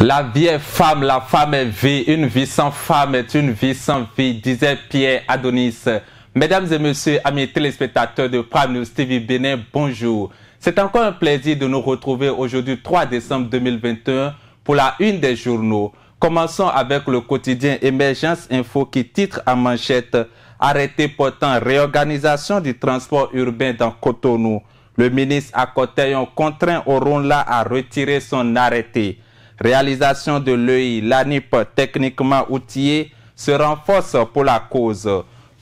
La vie est femme, la femme est vie, une vie sans femme est une vie sans vie, disait Pierre Adonis. Mesdames et messieurs, amis téléspectateurs de Prime News TV Bénin, bonjour. C'est encore un plaisir de nous retrouver aujourd'hui 3 décembre 2021 pour la une des journaux. Commençons avec le quotidien Emergence Info qui titre à manchette Arrêté portant réorganisation du transport urbain dans Cotonou. Le ministre a contraint Oronla à retirer son arrêté réalisation de l'œil, l'ANIP techniquement outillé se renforce pour la cause.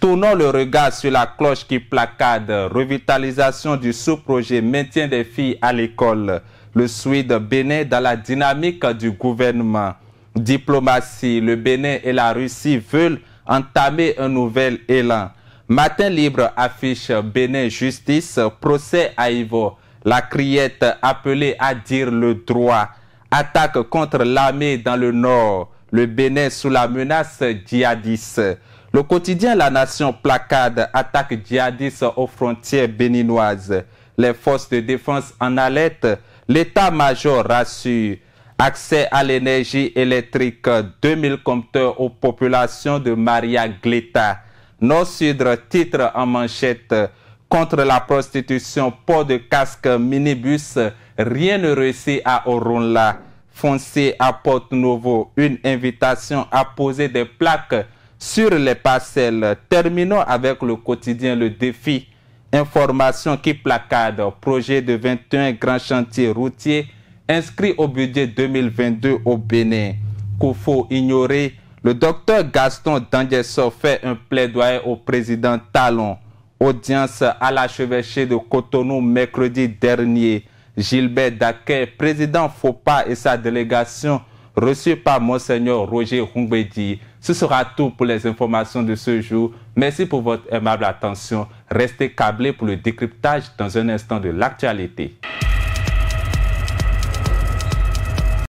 Tournons le regard sur la cloche qui placade. revitalisation du sous-projet maintien des filles à l'école. Le Suède Bénin dans la dynamique du gouvernement. Diplomatie, le Bénin et la Russie veulent entamer un nouvel élan. Matin libre affiche Bénin justice, procès à Ivo. La criette appelée à dire le droit. Attaque contre l'armée dans le nord, le Bénin sous la menace djihadiste. Le quotidien La Nation placade, attaque djihadiste aux frontières béninoises. Les forces de défense en alerte, l'état-major rassure. Accès à l'énergie électrique, 2000 compteurs aux populations de Maria Gleta. Nord-Sud titre en manchette contre la prostitution, port de casque, minibus, rien ne réussit à Orunla. Foncez à Porte Nouveau, une invitation à poser des plaques sur les parcelles. Terminons avec le quotidien Le Défi. Information qui placade, projet de 21 grands chantiers routiers inscrits au budget 2022 au Bénin. faut ignorer, le docteur Gaston Dangesso fait un plaidoyer au président Talon. Audience à l'archevêché de Cotonou mercredi dernier. Gilbert Daquet, président FOPA et sa délégation reçu par Monseigneur Roger Rumbedi. Ce sera tout pour les informations de ce jour. Merci pour votre aimable attention. Restez câblés pour le décryptage dans un instant de l'actualité.